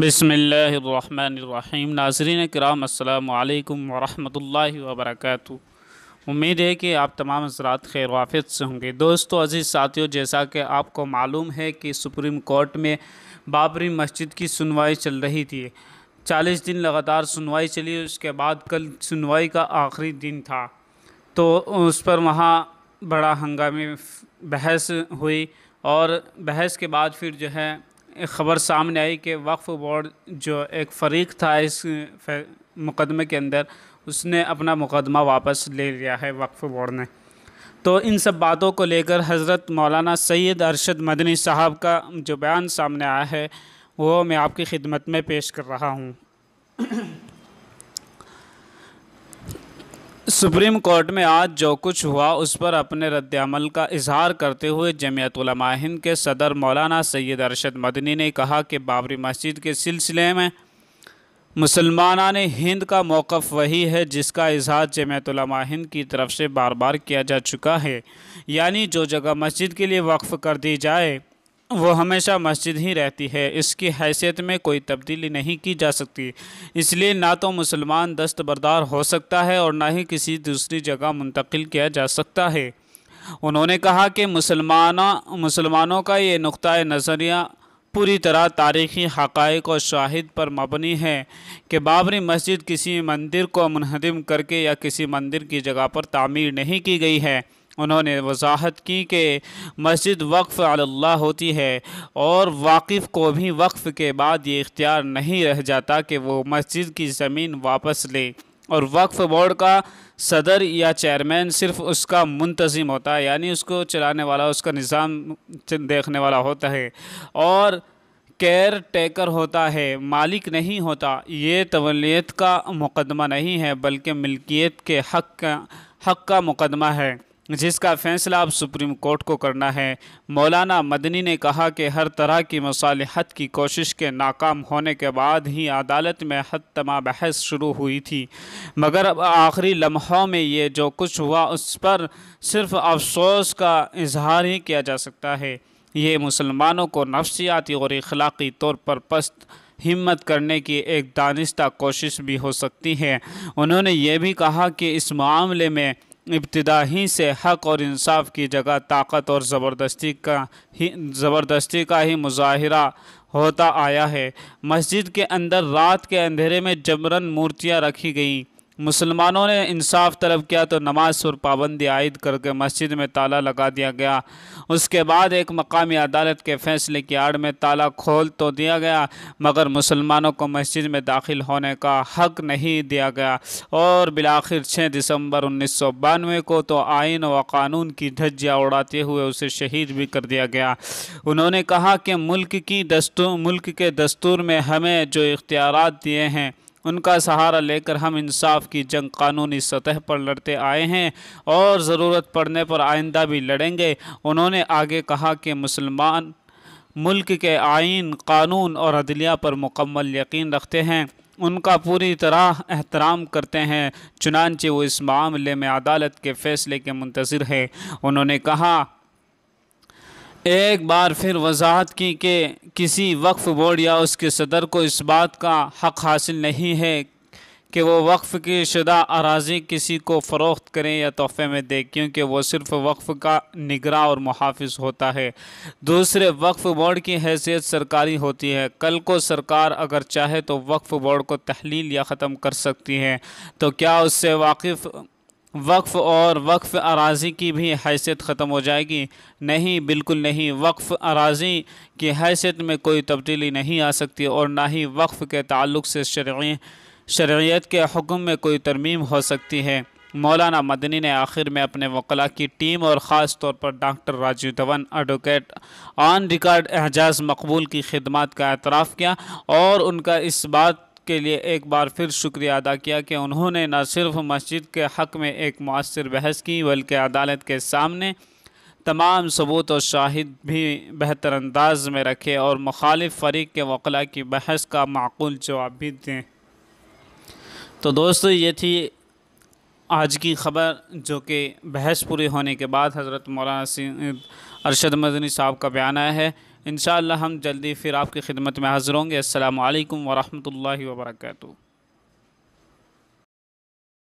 بسم اللہ الرحمن الرحیم ناظرین کرام السلام علیکم ورحمۃ اللہ وبرکاتہ امید ہے کہ آپ تمام حضرات خیر وافت سے ہوں گے دوستو عزیز ساتھیوں جیسا کہ آپ کو معلوم ہے کہ سپریم کورٹ میں بابری مسجد کی سنوائی چل رہی تھی چالیس دن لگاتار سنوائی چلی اس کے بعد کل سنوائی کا آخری دن تھا تو اس پر وہاں بڑا ہنگامی بحث ہوئی اور بحث کے بعد پھر جو ہے خبر سامنے آئی کہ وقف بورڈ جو ایک فریق تھا اس مقدمے کے اندر اس نے اپنا مقدمہ واپس لے لیا ہے وقف بورڈ نے تو ان سب باتوں کو لے کر حضرت مولانا سید ارشد مدنی صاحب کا جو بیان سامنے آیا ہے وہ میں آپ کی خدمت میں پیش کر رہا ہوں سپریم کورٹ میں آج جو کچھ ہوا اس پر اپنے رد عمل کا اظہار کرتے ہوئے جمعیت علماء ہند کے صدر مولانا سید ارشد مدنی نے کہا کہ بابری مسجد کے سلسلے میں نے ہند کا موقف وہی ہے جس کا اظہار علماء ہند کی طرف سے بار بار کیا جا چکا ہے یعنی جو جگہ مسجد کے لیے وقف کر دی جائے وہ ہمیشہ مسجد ہی رہتی ہے اس کی حیثیت میں کوئی تبدیلی نہیں کی جا سکتی اس لیے نہ تو مسلمان دستبردار ہو سکتا ہے اور نہ ہی کسی دوسری جگہ منتقل کیا جا سکتا ہے انہوں نے کہا کہ مسلمانہ مسلمانوں کا یہ نقطہ نظریہ پوری طرح تاریخی حقائق اور شاہد پر مبنی ہے کہ بابری مسجد کسی مندر کو منہدم کر کے یا کسی مندر کی جگہ پر تعمیر نہیں کی گئی ہے انہوں نے وضاحت کی کہ مسجد وقف اللہ ہوتی ہے اور واقف کو بھی وقف کے بعد یہ اختیار نہیں رہ جاتا کہ وہ مسجد کی زمین واپس لے اور وقف بورڈ کا صدر یا چیئرمین صرف اس کا منتظم ہوتا ہے یعنی اس کو چلانے والا اس کا نظام دیکھنے والا ہوتا ہے اور کیئر ٹیکر ہوتا ہے مالک نہیں ہوتا یہ تولیت کا مقدمہ نہیں ہے بلکہ ملکیت کے حق کا حق کا مقدمہ ہے جس کا فیصلہ اب سپریم کورٹ کو کرنا ہے مولانا مدنی نے کہا کہ ہر طرح کی مصالحت کی کوشش کے ناکام ہونے کے بعد ہی عدالت میں حد تمہ بحث شروع ہوئی تھی مگر اب آخری لمحوں میں یہ جو کچھ ہوا اس پر صرف افسوس کا اظہار ہی کیا جا سکتا ہے یہ مسلمانوں کو نفسیاتی اور اخلاقی طور پر پست ہمت کرنے کی ایک دانستہ کوشش بھی ہو سکتی ہے انہوں نے یہ بھی کہا کہ اس معاملے میں ابتدا ہی سے حق اور انصاف کی جگہ طاقت اور زبردستی کا ہی زبردستی کا ہی مظاہرہ ہوتا آیا ہے مسجد کے اندر رات کے اندھیرے میں جبرن مورتیاں رکھی گئیں مسلمانوں نے انصاف طلب کیا تو نماز اور پابندی عائد کر کے مسجد میں تالا لگا دیا گیا اس کے بعد ایک مقامی عدالت کے فیصلے کی آڑ میں تالا کھول تو دیا گیا مگر مسلمانوں کو مسجد میں داخل ہونے کا حق نہیں دیا گیا اور بالآخر چھ دسمبر انیس سو بانوے کو تو آئین و قانون کی دھجیاں اڑاتے ہوئے اسے شہید بھی کر دیا گیا انہوں نے کہا کہ ملک کی ملک کے دستور میں ہمیں جو اختیارات دیے ہیں ان کا سہارا لے کر ہم انصاف کی جنگ قانونی سطح پر لڑتے آئے ہیں اور ضرورت پڑنے پر آئندہ بھی لڑیں گے انہوں نے آگے کہا کہ مسلمان ملک کے آئین قانون اور عدلیہ پر مکمل یقین رکھتے ہیں ان کا پوری طرح احترام کرتے ہیں چنانچہ وہ اس معاملے میں عدالت کے فیصلے کے منتظر ہے انہوں نے کہا ایک بار پھر وضاحت کی کہ کسی وقف بورڈ یا اس کے صدر کو اس بات کا حق حاصل نہیں ہے کہ وہ وقف کی شدہ اراضی کسی کو فروخت کریں یا تحفے میں دیں کیونکہ وہ صرف وقف کا نگراں اور محافظ ہوتا ہے دوسرے وقف بورڈ کی حیثیت سرکاری ہوتی ہے کل کو سرکار اگر چاہے تو وقف بورڈ کو تحلیل یا ختم کر سکتی ہے تو کیا اس سے واقف وقف اور وقف اراضی کی بھی حیثیت ختم ہو جائے گی نہیں بالکل نہیں وقف اراضی کی حیثیت میں کوئی تبدیلی نہیں آ سکتی اور نہ ہی وقف کے تعلق سے شرعی شرعیت کے حکم میں کوئی ترمیم ہو سکتی ہے مولانا مدنی نے آخر میں اپنے وکلا کی ٹیم اور خاص طور پر doctor Rajiv Dhawan advocate on record Ejaz Maqbool کی خدمات کا اعتراف کیا اور ان کا اس بات کے لیے ایک بار پھر شکریہ ادا کیا کہ انہوں نے نہ صرف مسجد کے حق میں ایک مؤثر بحث کی بلکہ عدالت کے سامنے تمام ثبوت و شاہد بھی بہتر انداز میں رکھے اور مخالف فریق کے وقلاء کی بحث کا معقول جواب بھی دیں تو دوستو یہ تھی آج کی خبر جو کہ بحث پوری ہونے کے بعد حضرت مولانا ارشد مدنی صاحب کا بیان آیا ہے انشاءاللہ ہم جلدی پھر آپ کی خدمت میں حاضر ہوں گے السلام علیکم ورحمۃ اللہ وبرکاتہ